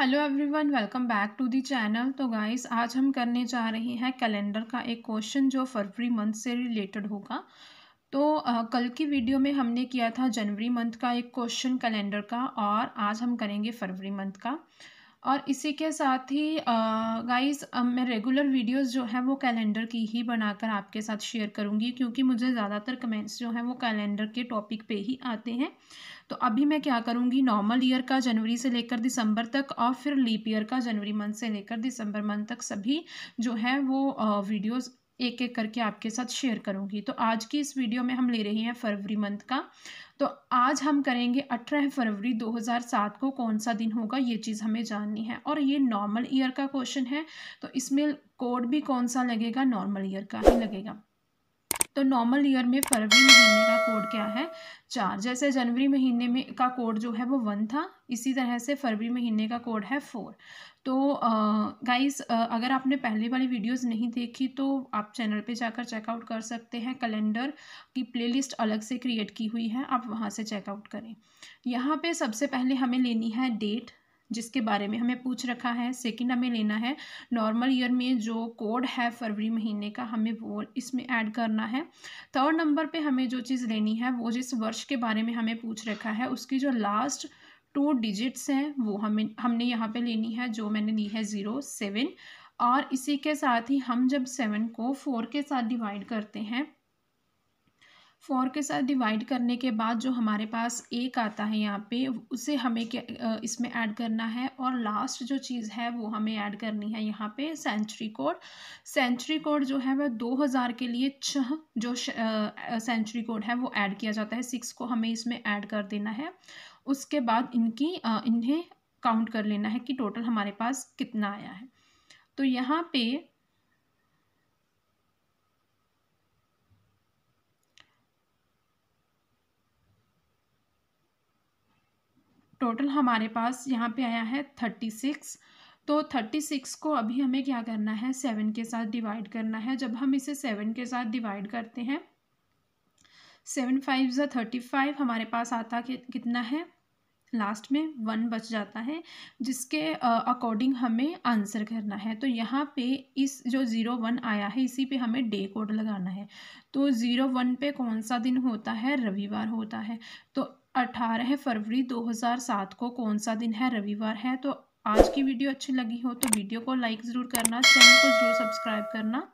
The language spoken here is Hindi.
hello everyone welcome back to the channel तो गाइस आज हम करने जा रहे हैं कैलेंडर का एक क्वेश्चन जो फरवरी मंथ से रिलेटेड होगा तो आ, कल की वीडियो में हमने किया था जनवरी मंथ का एक क्वेश्चन कैलेंडर का और आज हम करेंगे फरवरी मंथ का और इसी के साथ ही गाइस मैं रेगुलर वीडियोस जो है वो कैलेंडर की ही बनाकर आपके साथ शेयर करूँगी क्योंकि मुझे ज़्यादातर कमेंट्स जो हैं वो कैलेंडर के टॉपिक पे ही आते हैं तो अभी मैं क्या करूँगी नॉर्मल ईयर का जनवरी से लेकर दिसंबर तक और फिर लीप ईयर का जनवरी मंथ से लेकर दिसंबर मंथ तक सभी जो है वो वीडियोज़ एक एक करके आपके साथ शेयर करूंगी तो आज की इस वीडियो में हम ले रहे हैं फरवरी मंथ का तो आज हम करेंगे अठारह फरवरी 2007 को कौन सा दिन होगा ये चीज़ हमें जाननी है और ये नॉर्मल ईयर का क्वेश्चन है तो इसमें कोड भी कौन सा लगेगा नॉर्मल ईयर का ही लगेगा तो नॉर्मल ईयर में फरवरी महीने का कोड क्या है चार जैसे जनवरी महीने में का कोड जो है वो वन था इसी तरह से फरवरी महीने का कोड है फोर तो गाइस अगर आपने पहले वाली वीडियोस नहीं देखी तो आप चैनल पे जाकर चेकआउट कर सकते हैं कैलेंडर की प्लेलिस्ट अलग से क्रिएट की हुई है आप वहाँ से चेकआउट करें यहाँ पे सबसे पहले हमें लेनी है डेट जिसके बारे में हमें पूछ रखा है सेकंड हमें लेना है नॉर्मल ईयर में जो कोड है फरवरी महीने का हमें वो इसमें ऐड करना है थर्ड नंबर पे हमें जो चीज़ लेनी है वो जिस वर्ष के बारे में हमें पूछ रखा है उसकी जो लास्ट टू डिजिट्स हैं वो हमें हमने यहाँ पे लेनी है जो मैंने ली है ज़ीरो सेवन और इसी के साथ ही हम जब सेवन को फोर के साथ डिवाइड करते हैं फोर के साथ डिवाइड करने के बाद जो हमारे पास एक आता है यहाँ पे उसे हमें इसमें ऐड करना है और लास्ट जो चीज़ है वो हमें ऐड करनी है यहाँ पे सेंचुरी कोड सेंचुरी कोड जो है वह दो हज़ार के लिए छह जो सेंचुरी कोड है वो ऐड किया जाता है सिक्स को हमें इसमें ऐड कर देना है उसके बाद इनकी इन्हें काउंट कर लेना है कि टोटल हमारे पास कितना आया है तो यहाँ पे टोटल हमारे पास यहाँ पे आया है थर्टी सिक्स तो थर्टी सिक्स को अभी हमें क्या करना है सेवन के साथ डिवाइड करना है जब हम इसे सेवन के साथ डिवाइड करते हैं सेवन फाइव ज़ा थर्टी फाइव हमारे पास आता कितना है लास्ट में वन बच जाता है जिसके अकॉर्डिंग हमें आंसर करना है तो यहाँ पे इस जो ज़ीरो वन आया है इसी पे हमें डे कोड लगाना है तो ज़ीरो वन पे कौन सा दिन होता है रविवार होता है तो अठारह फरवरी दो हज़ार सात को कौन सा दिन है रविवार है तो आज की वीडियो अच्छी लगी हो तो वीडियो को लाइक ज़रूर करना चैनल को ज़रूर सब्सक्राइब करना